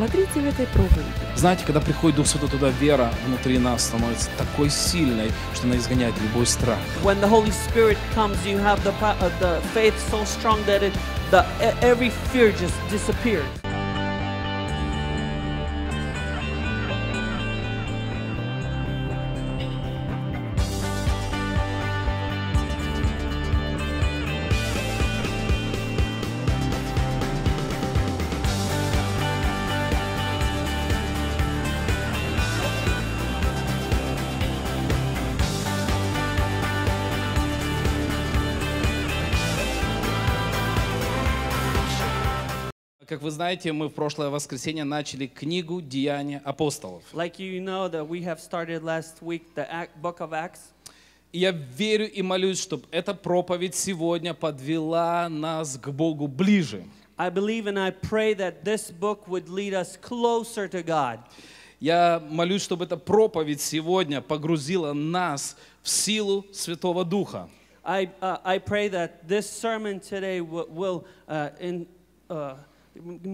Смотрите в этой проповеди. Знаете, когда приходит Дух Святой туда, вера внутри нас становится такой сильной, что она изгоняет любой страх. When the Holy Spirit comes, you have the, uh, the faith so strong that it, the, e, every fear just disappears. Как вы знаете, мы в прошлое воскресенье начали книгу «Деяния апостолов». Like you know that we have started last week the book of Acts. я верю и молюсь, чтобы эта проповедь сегодня подвела нас к Богу ближе. I believe and I pray that this book would lead us closer to God. Я молюсь, чтобы эта проповедь сегодня погрузила нас в силу Святого Духа. I, uh, I pray that this sermon today will, will uh, in, uh,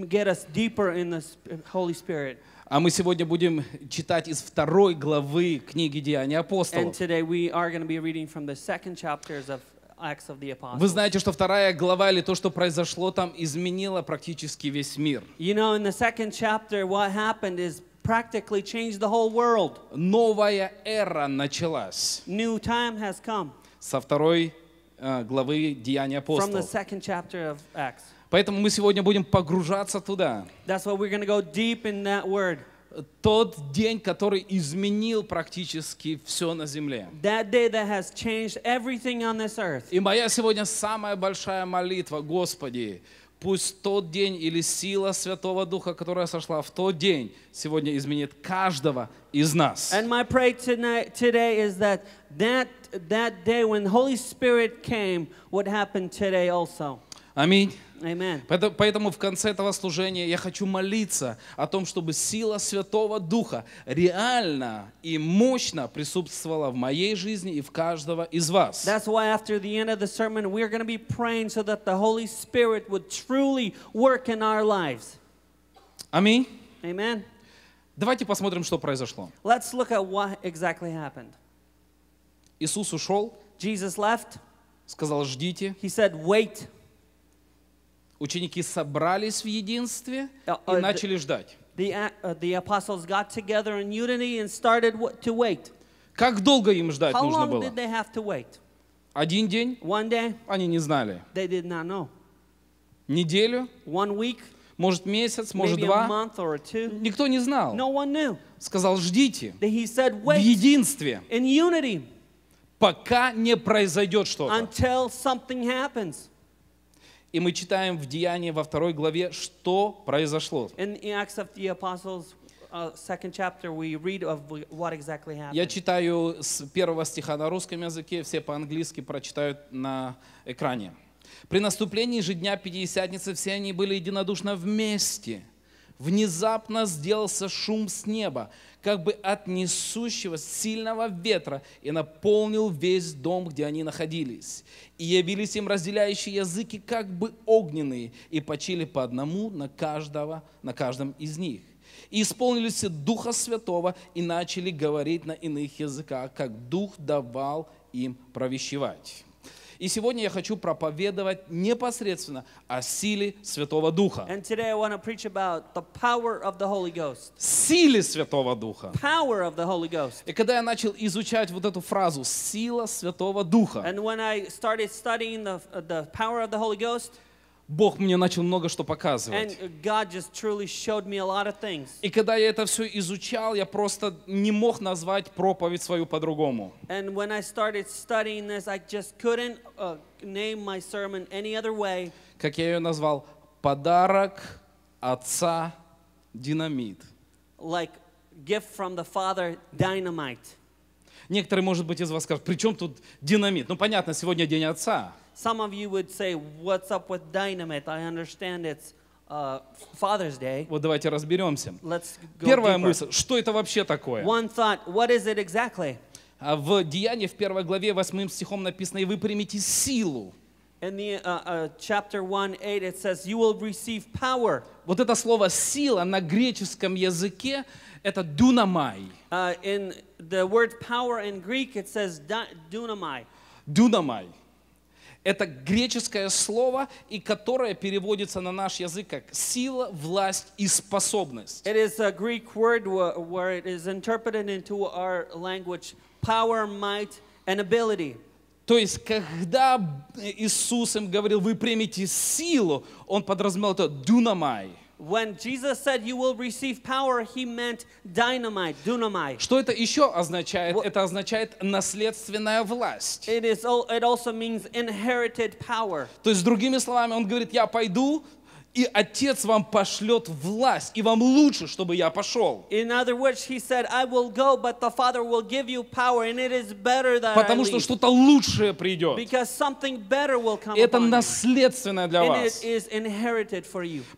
get us deeper in the Holy Spirit. А мы сегодня будем читать из второй главы книги Деяний апостолов. And today we are going to be reading from the second chapters of Acts of the Apostles. Вы знаете, что вторая глава или то, что произошло там, изменило практически весь мир. You know, in the second chapter, what happened is practically changed the whole world. Новая эра началась. New time has come. Со второй главы Деяний апостолов. From the second chapter of Acts. Поэтому мы сегодня будем погружаться туда. That's why we're gonna go deep in that word. Тот день, который изменил практически все на земле. That day that has changed everything on this earth. И моя сегодня самая большая молитва, Господи, пусть тот день или сила Святого Духа, которая сошла в тот день, сегодня изменит каждого из нас. And my prayer tonight, today is that, that that day when Holy Spirit came would happen today also. Аминь. Amen. Поэтому в конце этого служения я хочу молиться о том, чтобы сила Святого Духа реально и мощно присутствовала в моей жизни и в каждого из вас. That's why after the end of the sermon we're going to be praying so that the Holy Spirit would truly work in our lives. Аминь. Amen. Давайте посмотрим, что произошло. Let's look at what exactly happened. Иисус ушел. Jesus left. Сказал, ждите. He said, wait. Ученики собрались в единстве и начали ждать. The, uh, the apostles got together in unity and started to wait. Как долго им ждать How нужно long было? Did they have to wait? Один день? One day? Они не знали. They did not know. Неделю? One week? Может месяц, может Maybe два? A month or two. Никто не знал. No one knew. Сказал, ждите. He said, wait в единстве. In unity. Пока не произойдет что-то. Until something happens. И мы читаем в Деянии во второй главе, что произошло. Uh, Я читаю с первого стиха на русском языке, все по-английски прочитают на экране. При наступлении же дня Пятидесятницы все они были единодушно вместе – внезапно сделался шум с неба, как бы от несущего сильного ветра, и наполнил весь дом, где они находились. И явились им разделяющие языки, как бы огненные, и почили по одному на каждого, на каждом из них. И исполнились Духа Святого и начали говорить на иных языках, как Дух давал им провещевать. И сегодня я хочу проповедовать непосредственно о а силе Святого Духа. Силе Святого Духа. Power of the Holy Ghost. И когда я начал изучать вот эту фразу «сила Святого Духа», And when I started studying the, the power of the Holy Ghost, Бог мне начал много что показывать. Uh, И когда я это все изучал, я просто не мог назвать проповедь свою по-другому. Uh, как я ее назвал? Подарок Отца динамит. Like gift from the Father, dynamite. Некоторые, может быть, из вас скажут, при чем тут динамит? Ну, понятно, сегодня День Отца. Some of you would say, what's up with dynamite? I understand it's Uh, Father's Day. Вот давайте разберемся. Первая deeper. мысль, что это вообще такое? One thought, what is it exactly? В Деянии в первой главе 8 стихом написано, и вы примете силу. In the, uh, uh, chapter 1, 8, it says, you will receive power. Вот это слово «сила» на греческом языке – это «дунамай». Uh, in the word power in Greek, it says «dunamai». «Дунамай». Это греческое слово, и которое переводится на наш язык как сила, власть и способность. То есть, когда Иисус им говорил, вы примете силу, он подразумевал это «дунамай». When Jesus said you will receive power, he meant dynamite, dunamite. Что это еще означает? What, это означает наследственная власть. It, is, it also means inherited power. То есть, другими словами, он говорит, я пойду, и Отец вам пошлет власть, и вам лучше, чтобы я пошел. Потому что что-то лучшее придет. Это наследственное для вас.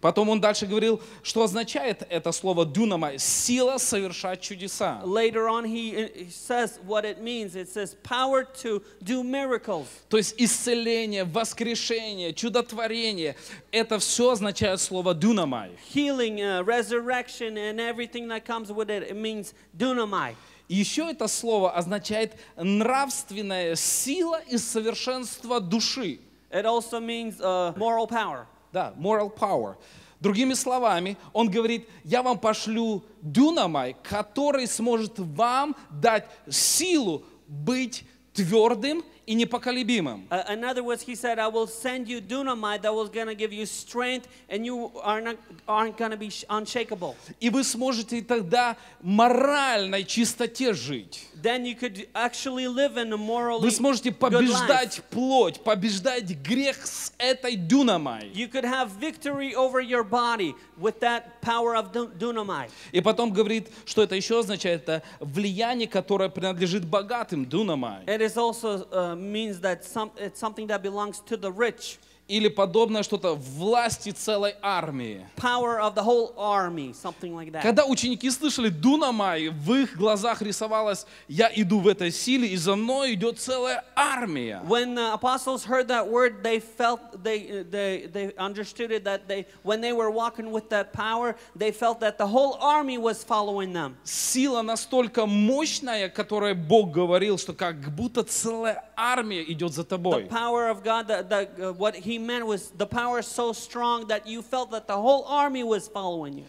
Потом он дальше говорил, что означает это слово «дюнама» — сила совершать чудеса. Later on, he says says what it It means. power to do miracles. То есть исцеление, воскрешение, чудотворение — это все означает означает слово «дунамай». Healing, uh, resurrection and everything that comes with it, it means «дунамай». еще это слово означает нравственная сила и совершенство души. It also means uh, moral power. Да, moral power. Другими словами, он говорит, я вам пошлю дунамай, который сможет вам дать силу быть твердым и непоколебимым. Uh, in other words, he said, I will send you dunamite that was going to give you strength and you are not, aren't going to be unshakable. И вы сможете тогда моральной чистоте жить. Then you could actually live in a morally Вы сможете побеждать плоть, побеждать грех с этой дунамой. You could have victory over your body with that power of dunamite. И потом говорит, что это еще означает, это влияние, которое принадлежит богатым, дунамай. It is also um, means that some, it's something that belongs to the rich. Или подобное что-то власти целой армии. Power of the whole army, something like that. Когда ученики слышали Дунамай, в их глазах рисовалось «Я иду в этой силе, и за мной идет целая армия». When uh, apostles heard that word, they felt, they, they, they understood it, that they, when they were walking with that power, they felt that the whole army was following them. Сила настолько мощная, которой Бог говорил, что как будто целая армия идет за тобой. The power of God, the, the, what he he meant was the power so strong that you felt that the whole army was following you.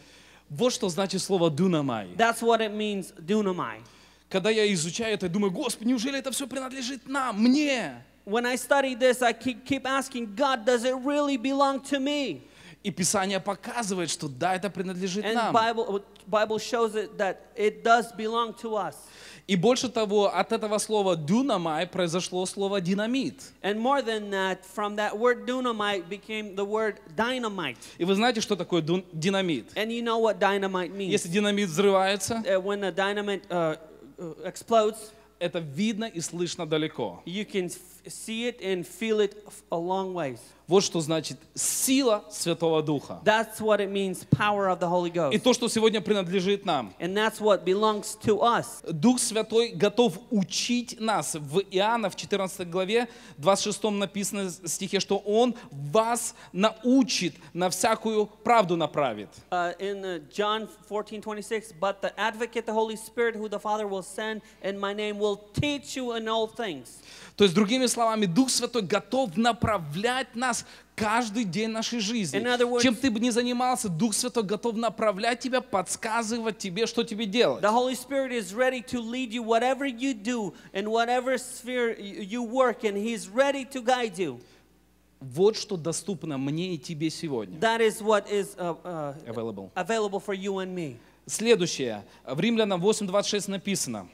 Вот что значит слово «дунамай». That's what it means, «дунамай». Когда я изучаю это, думаю, Господи, неужели это все принадлежит нам, мне? When I study this, I keep, keep asking, God, does it really belong to me? И Писание показывает, что да, это принадлежит And нам. Bible, Bible shows it that it does belong to us. И больше того, от этого слова «дунамай» произошло слово «динамит». And more than that, from that «дунамай» became the word И вы знаете, что такое динамит? And you know what dynamite means. Если динамит взрывается, uh, when a dynamite uh, uh, explodes, это видно и слышно далеко. You can see it and feel it a long ways. Вот что значит сила Святого Духа. That's what it means, power of the Holy Ghost. И то, что сегодня принадлежит нам. And that's what belongs to us. Дух Святой готов учить нас. В Иоанна в 14 главе 26 написано в стихе, что Он вас научит, на всякую правду направит. Uh, in John 14, 26, but the advocate, the Holy Spirit, who the Father will send in my name, will teach you in all things. То есть, другими словами, словами, Дух Святой готов направлять нас каждый день нашей жизни. Words, Чем ты бы ни занимался, Дух Святой готов направлять тебя, подсказывать тебе, что тебе делать. The Holy Spirit is ready to lead you whatever you do and whatever sphere you work in. He's ready to guide you. Вот что доступно мне и тебе сегодня. That is what is uh, uh, available. available for you and me. Следующее. В Римлянам 8.26 написано.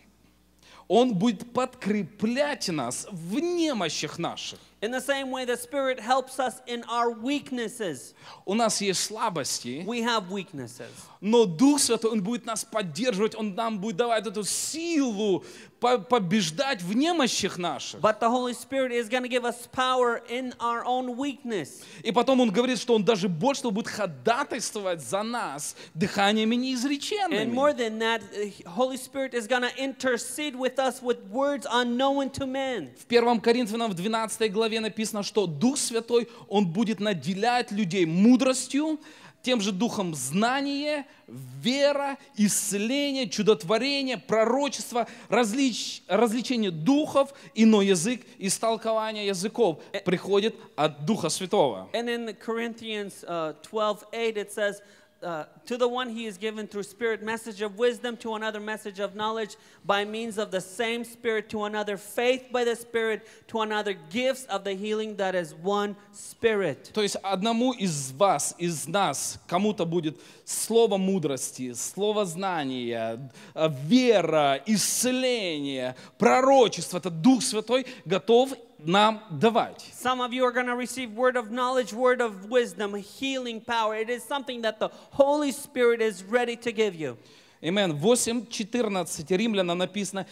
Он будет подкреплять нас в немощах наших. In the same way the Spirit helps us in our weaknesses. У нас есть слабости. We have weaknesses. Но Дух Святой, Он будет нас поддерживать, Он нам будет давать эту силу побеждать в немощах наших. But the Holy Spirit is going to give us power in our own weakness. И потом Он говорит, что Он даже больше того будет ходатайствовать за нас дыханиями неизреченными. And more than that, Holy Spirit is going to intercede with us with words unknown to men. В 1 Коринфянам в 12 главе главе написано, что Дух Святой, Он будет наделять людей мудростью, тем же духом знание, вера, исцеление, чудотворение, пророчество, различ, развлечение духов, иной язык, истолкование языков приходит от Духа Святого. And in Corinthians 12, uh, 8 it says, uh, to the one he is given through spirit message of wisdom, to another message of knowledge by means of the same spirit, to another faith by the spirit, to another gifts of the healing that is one spirit. То есть одному из вас, из нас, кому-то будет слово мудрости, слово знания, э, вера, исцеление, пророчество. Это Дух Святой готов нам давать. Some of you are going to receive word of knowledge, word of wisdom, healing power. It is something that the Holy Spirit is ready to give you. Амен. 8.14 Римляна написано,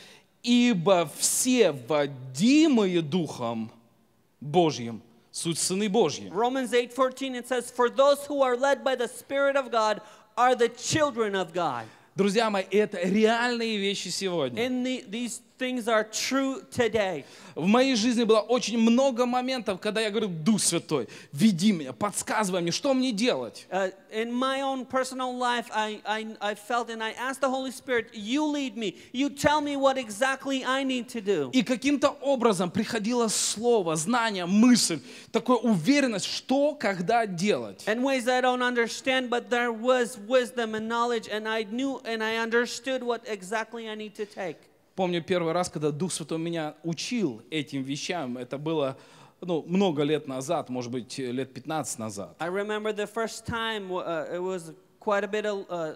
«Ибо все водимые Духом Божьим, суть сыны Божьи». Romans 8.14, it says, «For those who are led by the Spirit of God are the children of God». Друзья мои, это реальные вещи сегодня. In the, these things are true today. В моей жизни было очень много моментов, когда я говорю, Дух Святой, веди меня, подсказывай мне, что мне делать. Uh, in my own personal life, I, I, I felt and I asked the Holy Spirit, you lead me, you tell me what exactly I need to do. И каким-то образом приходило слово, знание, мысль, такая уверенность, что, когда делать. In ways I don't understand, but there was wisdom and knowledge, and I knew and I understood what exactly I need to take помню первый раз, когда Дух Святой меня учил этим вещам, это было ну, много лет назад, может быть, лет 15 назад. I remember the first time, uh, it was quite a bit of, uh,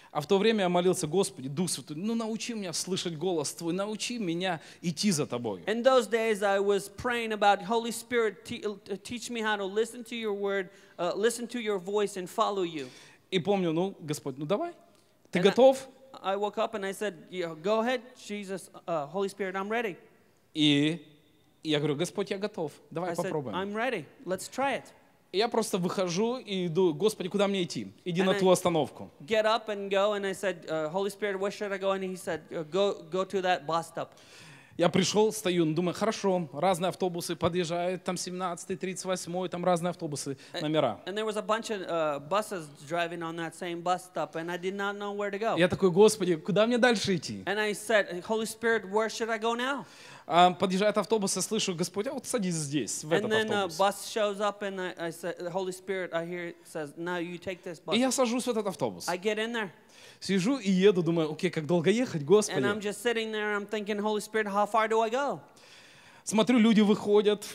А в то время я молился, Господи, Дух Святой, ну научи меня слышать голос Твой, научи меня идти за Тобой. In those days I was praying about, Holy Spirit, teach me how to listen to your word, uh, listen to your voice and follow you. И помню, ну, Господь, ну давай, ты and готов? I, I woke up and I said, go ahead, Jesus, uh, Holy Spirit, I'm ready. И я говорю, Господь, я готов, давай I попробуем. Said, I'm ready, let's try it я просто выхожу и иду, Господи, куда мне идти? Иди and на ту остановку. Get up and go, and I said, uh, Holy Spirit, where should I go? And he said, uh, go, go to that bus stop. Я пришел, стою, думаю, хорошо, разные автобусы подъезжают, там 17 38 там разные автобусы, номера. Я такой, Господи, куда мне дальше идти? And I said, Holy Spirit, where should I go now? Um, подъезжает автобус, я слышу, Господь, а вот садись здесь, в and этот then, автобус. Uh, bus shows up and I, I say, Holy Spirit, I hear it says, now you take this bus. И я сажусь в этот автобус. I get in there. Сижу и еду, думаю, окей, как долго ехать, Господи. And I'm just sitting there, I'm thinking, Holy Spirit, how far do I go? Смотрю, люди выходят,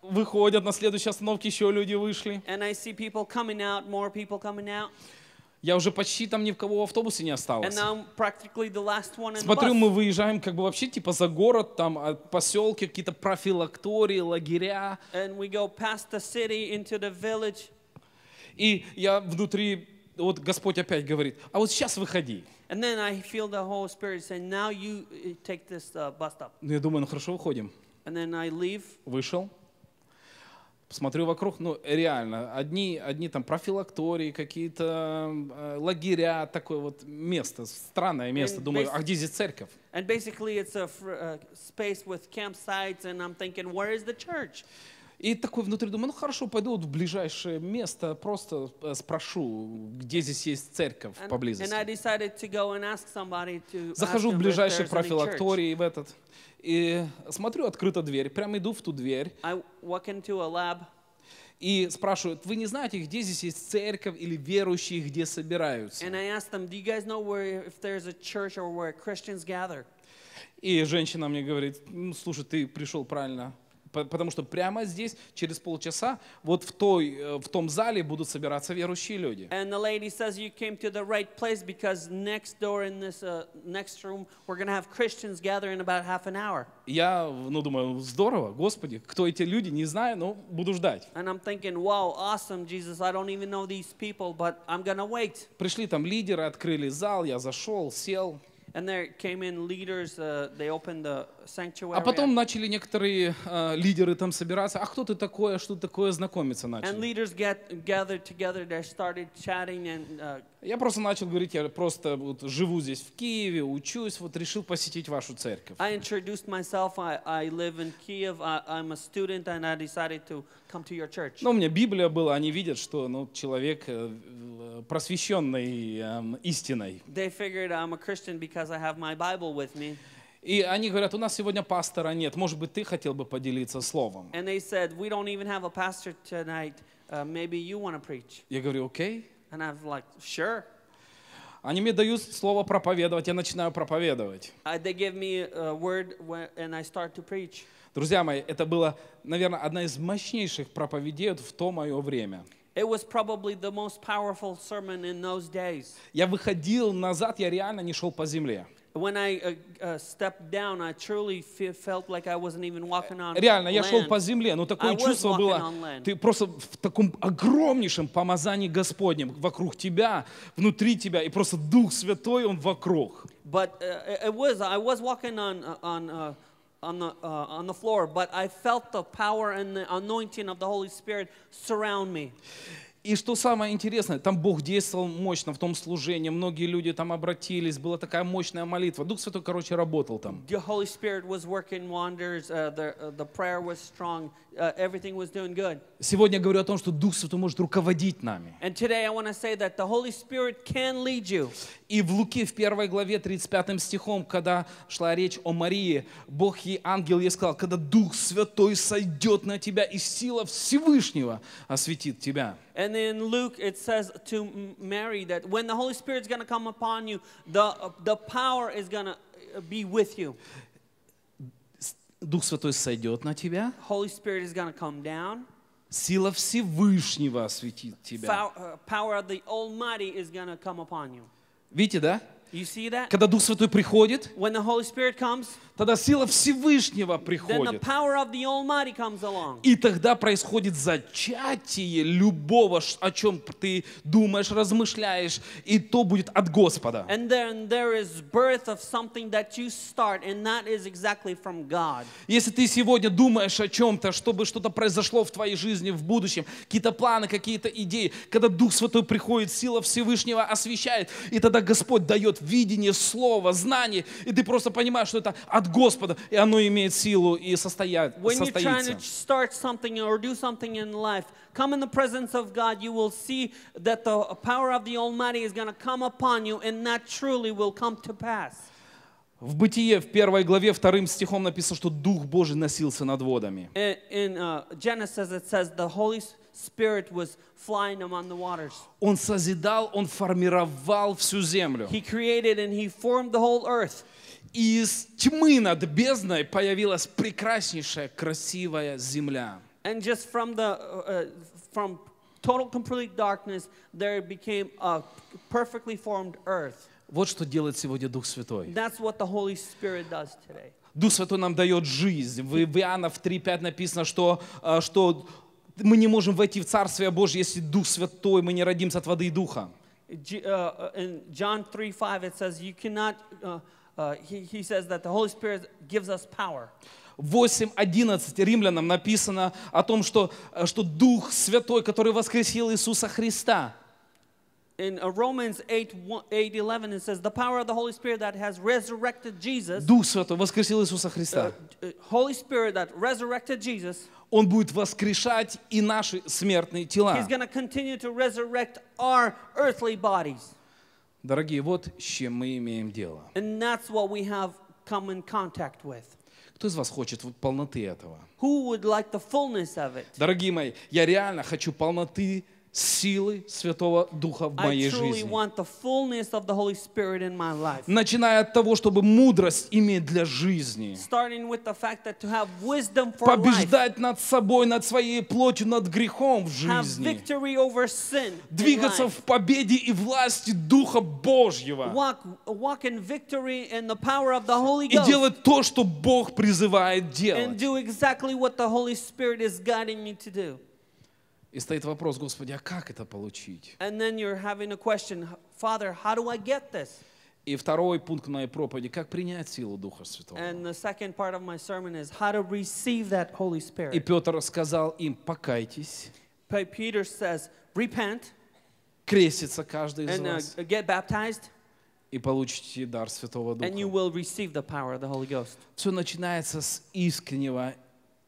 выходят на следующей остановке, еще люди вышли. And I see people coming out, more people coming out. Я уже почти там ни в кого в автобусе не осталось. Смотрю, мы выезжаем как бы вообще типа за город, там а, поселки, какие-то профилактории, лагеря. И я внутри, вот Господь опять говорит, а вот сейчас выходи. Uh, uh, ну я думаю, ну хорошо, выходим. And then I leave. Вышел. Смотрю вокруг, ну реально, одни, одни там профилактории, какие-то э, лагеря, такое вот место, странное место. And Думаю, а где здесь церковь? And basically it's a, a э, space with campsites, and I'm thinking, where is the church? И такой внутри думаю, ну хорошо, пойду вот в ближайшее место, просто э, спрошу, где здесь есть церковь поблизости. And Захожу в ближайший профилакторий, в этот, и смотрю, открыта дверь, прямо иду в ту дверь. И спрашивают, вы не знаете, где здесь есть церковь или верующие, где собираются? и женщина мне говорит, слушай, ты пришел правильно Потому что прямо здесь, через полчаса, вот в, той, э, в том зале будут собираться верующие люди. Я, ну, думаю, здорово, Господи, кто эти люди, не знаю, но буду ждать. Пришли там лидеры, открыли зал, я зашел, сел. А потом начали некоторые а, лидеры там собираться. А кто ты такой? что такое? Знакомиться начали. Uh, я просто начал говорить, я просто вот живу здесь в Киеве, учусь, вот решил посетить вашу церковь. Но ну, у меня Библия была. Они видят, что ну человек э, просвещенной эм, истиной. They figured I'm a Christian because I have my Bible with me. И они говорят, у нас сегодня пастора нет, может быть, ты хотел бы поделиться словом. And they said, we don't even have a pastor tonight. Uh, maybe you want to preach. Я говорю, окей. And I like, sure. Они мне дают слово проповедовать, я начинаю проповедовать. Uh, Друзья мои, это было, наверное, одна из мощнейших проповедей в то мое время. It was probably the most powerful sermon in those days. Я выходил назад, я реально не шел по земле. When I uh, uh stepped down, I truly felt like I wasn't even walking on Реально, land. я шел по земле, но такое I чувство было, ты просто в таком огромнейшем помазании Господнем вокруг тебя, внутри тебя, и просто Дух Святой, Он вокруг. But uh, it was, I was walking on, uh, on uh, on the, uh, on the floor, but I felt the power and the anointing of the Holy Spirit surround me. И что самое интересное, там Бог действовал мощно в том служении, многие люди там обратились, была такая мощная молитва. Дух Святой, короче, работал там. Uh, uh, uh, Сегодня я говорю о том, что Дух Святой может руководить нами. And today I say that the Holy can lead you. И в Луки в первой главе 35 стихом, когда шла речь о Марии, Бог ей, ангел ей сказал, когда Дух Святой сойдет на тебя, и сила Всевышнего осветит тебя. And in Luke, it says to Mary that when the Holy Spirit's going to come upon you, the, the power is going to uh, be with you. Дух Святой сойдет на тебя. Holy Spirit is going to come down. Сила Всевышнего осветит тебя. Uh, power of the Almighty is going to come upon you. Видите, да? You see that? Когда Дух Святой приходит, When the Holy Spirit comes, Тогда сила Всевышнего приходит. И тогда происходит зачатие любого, о чем ты думаешь, размышляешь, и то будет от Господа. Если ты сегодня думаешь о чем-то, чтобы что-то произошло в твоей жизни в будущем, какие-то планы, какие-то идеи, когда Дух Святой приходит, сила Всевышнего освещает, и тогда Господь дает видение, слово, знание, и ты просто понимаешь, что это от Господа, и оно имеет силу и состоять, When you're trying to start something or do something in life, come in the presence of God, you will see that the power of the Almighty is going to come upon you, and that truly will come to pass. В Бытие, в первой главе, вторым стихом написано, что Дух Божий носился над водами. In, in uh, Genesis it says the Holy Spirit was flying among the waters. Он созидал, он формировал всю землю. He created and he formed the whole earth из тьмы над бездной появилась прекраснейшая, красивая земля. And just from the uh, uh, from total complete darkness there became a perfectly formed earth. Вот что делает сегодня Дух Святой. That's what the Holy Spirit does today. Дух Святой нам дает жизнь. В Иоанна в 3.5 написано, что, э, что мы не можем войти в Царствие Божье, если Дух Святой, мы не родимся от воды и Духа. Э, э, in John 3.5 it says, you cannot uh, Uh, he, he says that the Holy Spirit gives us power. 8.11 римлянам написано о том, что, что Дух Святой, который воскресил Иисуса Христа. In Romans 8.11 it says, the power of the Holy Spirit that has resurrected Jesus. Дух Святой воскресил Иисуса Христа. Uh, Holy Spirit that resurrected Jesus. Он будет воскрешать и наши смертные тела. He's going to continue to resurrect our earthly bodies. Дорогие, вот с чем мы имеем дело. And that's what we have come in contact with. Кто из вас хочет полноты этого? Who would like the fullness of it? Дорогие мои, я реально хочу полноты силы Святого Духа в моей жизни. Начиная от того, чтобы мудрость иметь для жизни. Побеждать над собой, над своей плотью, над грехом в жизни. Двигаться в победе и власти Духа Божьего. И делать то, что Бог призывает делать. И стоит вопрос, Господи, а как это получить? И второй пункт моей проповеди, как принять силу Духа Святого. И Петр сказал им, покайтесь. Peter says, repent. Крестится каждый из and, uh, вас. get baptized. И получите дар Святого Духа. And you will the power of the Holy Ghost. Все начинается с искреннего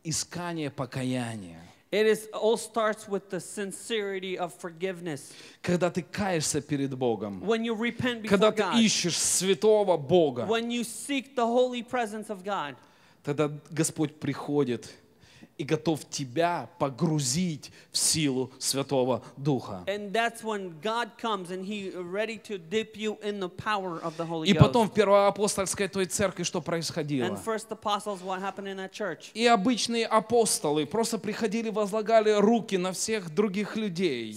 искания покаяния. It is, all starts with the sincerity of forgiveness. Когда ты каешься перед Богом, when you repent before когда ты God, ищешь святого Бога, when you seek the holy presence of God, тогда Господь приходит и готов тебя погрузить в силу Святого Духа. И потом в первоапостольской той церкви что происходило? И обычные апостолы просто приходили, возлагали руки на всех других людей.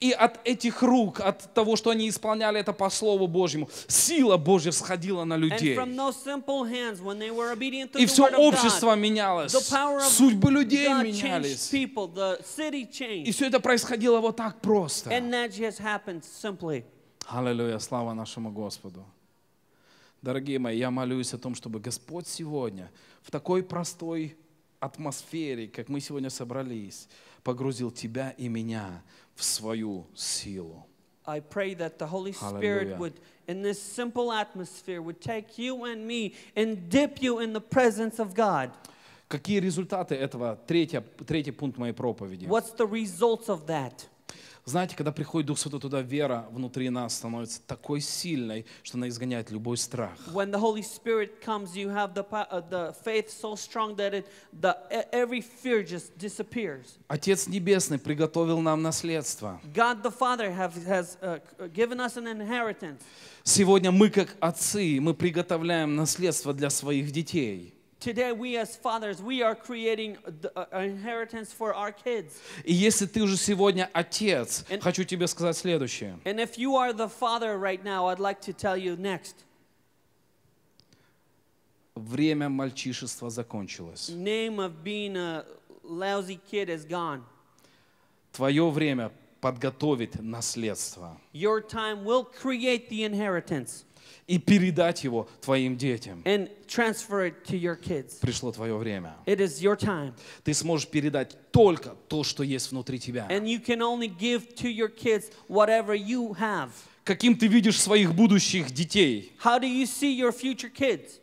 И от этих рук, от того, что они исполняли это по Слову Божьему, сила Божья сходила на людей. Hands, И все общество God, менялось, судьбы людей God менялись. People, И все это происходило вот так просто. Аллилуйя, слава нашему Господу. Дорогие мои, я молюсь о том, чтобы Господь сегодня в такой простой атмосфере, как мы сегодня собрались, погрузил тебя и меня в свою силу. I pray that the Holy Spirit Hallelujah. would, in this simple atmosphere, would take you and me and dip you in the presence of God. Какие результаты этого? Третья, третий пункт моей проповеди. What's the results of that? Знаете, когда приходит Дух Святой туда, вера внутри нас становится такой сильной, что она изгоняет любой страх. When the Holy Spirit comes, you have the, uh, the faith so strong that it, the, e, every fear just disappears. Отец Небесный приготовил нам наследство. God the Father have, has uh, given us an inheritance. Сегодня мы, как отцы, мы приготовляем наследство для своих детей. Today we as fathers, we are creating uh, inheritance for our kids. И если ты уже сегодня отец, and, хочу тебе сказать следующее. And if you are the father right now, I'd like to tell you next. Время мальчишества закончилось. Name of being a lousy kid is gone. Твое время подготовит наследство. Your time will create the inheritance. И передать его твоим детям. And transfer it to your kids. Пришло твое время. It is your time. Ты сможешь передать только то, что есть внутри тебя. And you can only give to your kids whatever you have. Каким ты видишь своих будущих детей? How do you see your future kids?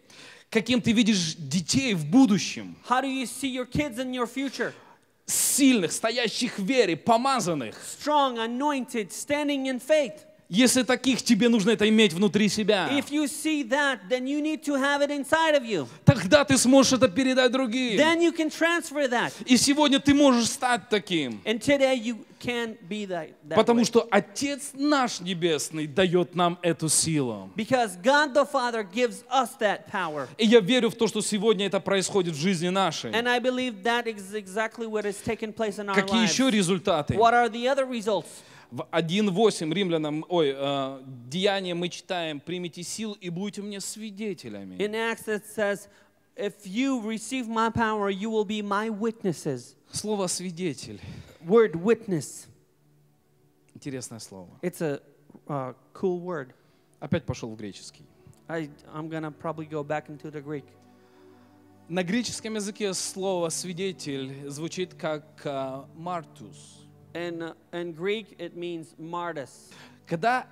Каким ты видишь детей в будущем? How do you see your kids in your future? сильных, стоящих в вере, помазанных. Strong, anointed, standing in faith. Если таких тебе нужно это иметь внутри себя. If you see that, then you need to have it inside of you. Тогда ты сможешь это передать другим. Then you can transfer that. И сегодня ты можешь стать таким. And today you can be that, that Потому way. что Отец наш Небесный дает нам эту силу. Because God the Father gives us that power. И я верю в то, что сегодня это происходит в жизни нашей. And I believe that is exactly what has taken place in our Какие lives. еще результаты? What are the other results? В 1.8 римлянам, ой, э, Деяния мы читаем, примите сил и будьте мне свидетелями. In Acts it says, if you receive my power, you will be my witnesses. Слово свидетель. Word witness. Интересное слово. It's a uh, cool word. Опять пошел в греческий. I, I'm gonna probably go back into the Greek. На греческом языке слово свидетель звучит как э, мартус. Uh, And, in Greek it means martyrs. Когда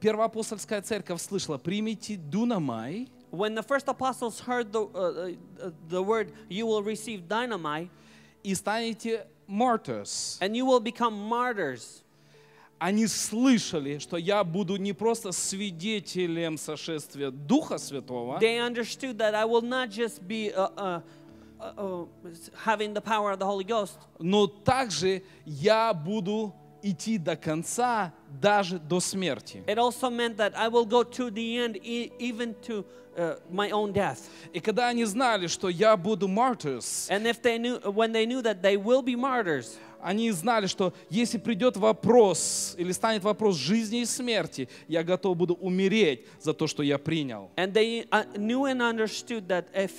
первоапостольская церковь слышала «примите дунамай», When the first apostles heard the, uh, the word, you will receive dynamite, и станете martyrs. And you will become martyrs. Они слышали, что я буду не просто свидетелем сошествия Духа Святого. They understood that I will not just be a, a having the power of the Holy Ghost. Но также я буду идти до конца даже до смерти. It also meant that I will go to the end, even to uh, my own death. И когда они знали, что я буду martyrs, and if they knew, when they knew that they will be martyrs, они знали, что если придет вопрос или станет вопрос жизни и смерти, я готов буду умереть за то, что я принял. And they knew and understood that if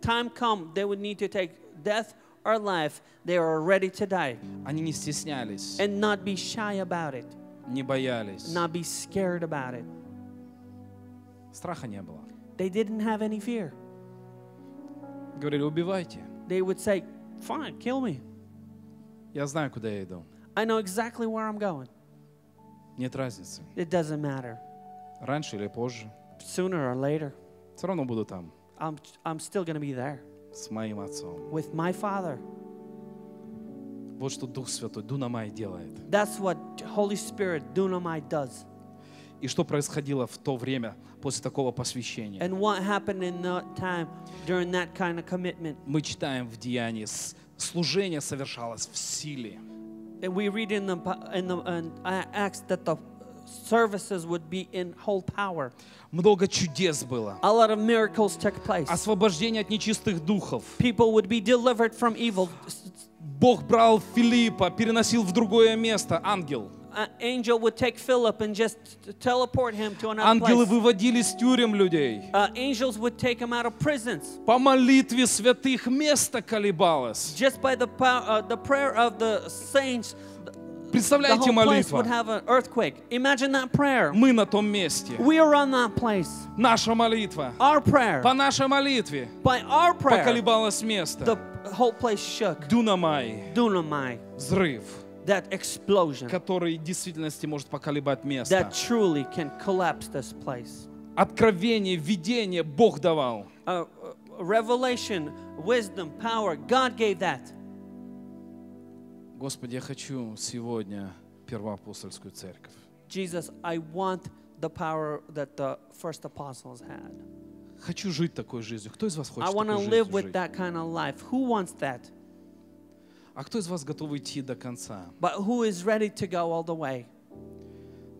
time come, they would need to take death or life. They are ready to die. Они не стеснялись. And not be shy about it. не боялись. Not be scared about it. Страха не было. They didn't have any fear. Говорили, убивайте. They would say, fine, kill me. Я знаю, куда я иду. I know exactly where I'm going. Нет разницы. It doesn't matter. Раньше или позже. Sooner or later. Все равно буду там. I'm, I'm still going to be there. С моим отцом. With my father. Вот что Дух Святой, Дунамай делает. That's what Holy Spirit, Dunamai does. И что происходило в то время после такого посвящения? And what happened in that time during that kind of commitment? Мы читаем в Деянии, служение совершалось в силе. And we read in the, in the in Acts that the services would be in whole power. Много чудес было. A lot of miracles took place. Освобождение от нечистых духов. People would be delivered from evil. Бог брал Филиппа, переносил в другое место, ангел. angel would take Philip and just teleport him to another Ангелы place. выводили из тюрем людей. Uh, angels would take him out of prisons. По молитве святых место колебалось. Just by the, power, uh, the prayer of the saints, Представляете молитву. Мы на том месте. Наша молитва. По нашей молитве поколебалось место. Дунамай. Дунамай. Взрыв. that explosion который в действительности может поколебать место. That truly can collapse this place. Откровение, видение Бог давал. Uh, revelation, wisdom, power, God gave that. Господи, я хочу сегодня первоапостольскую церковь. Jesus, I want the power that the first apostles had. Хочу жить такой жизнью. Кто из вас хочет такой I want to live with that kind of life. Who wants that? А кто из вас готов идти до конца? But who is ready to go all the way?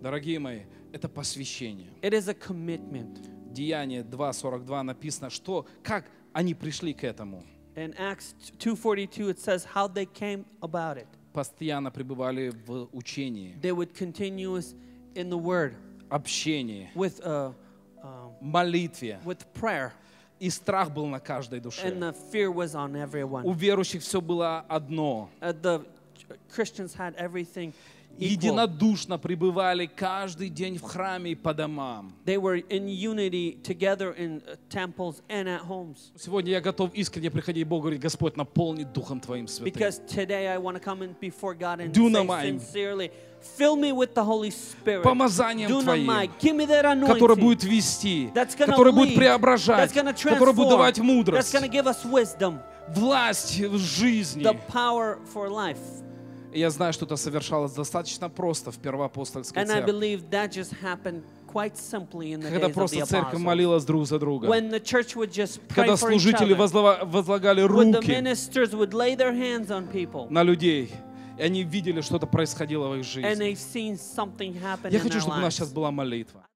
Дорогие мои, это посвящение. It is a commitment. Деяние 2.42 написано, что, как они пришли к этому. In Acts 2:42 it says how they came about it. Постоянно пребывали в учении. They would continuous in the word. With a, uh, um, молитве. With prayer. И страх был на каждой душе. And the fear was on everyone. У верующих все было одно. Uh, the Christians had everything единодушно пребывали каждый день в храме и по домам. They were in unity together in uh, temples and at homes. Сегодня я готов искренне приходить к Богу и говорить, Господь, наполни Духом Твоим Святым. Because today I want to come in before God and say sincerely, Fill me with the Holy Spirit. Помазанием Dunamai. Твоим, которое будет вести, которое будет преображать, которое будет давать мудрость, власть в жизни. The power for life я знаю, что это совершалось достаточно просто в первоапостольской церкви. Когда просто церковь молилась друг за друга. Когда служители возлагали руки на людей и они видели, что-то происходило в их жизни. Я хочу, чтобы у нас сейчас была молитва.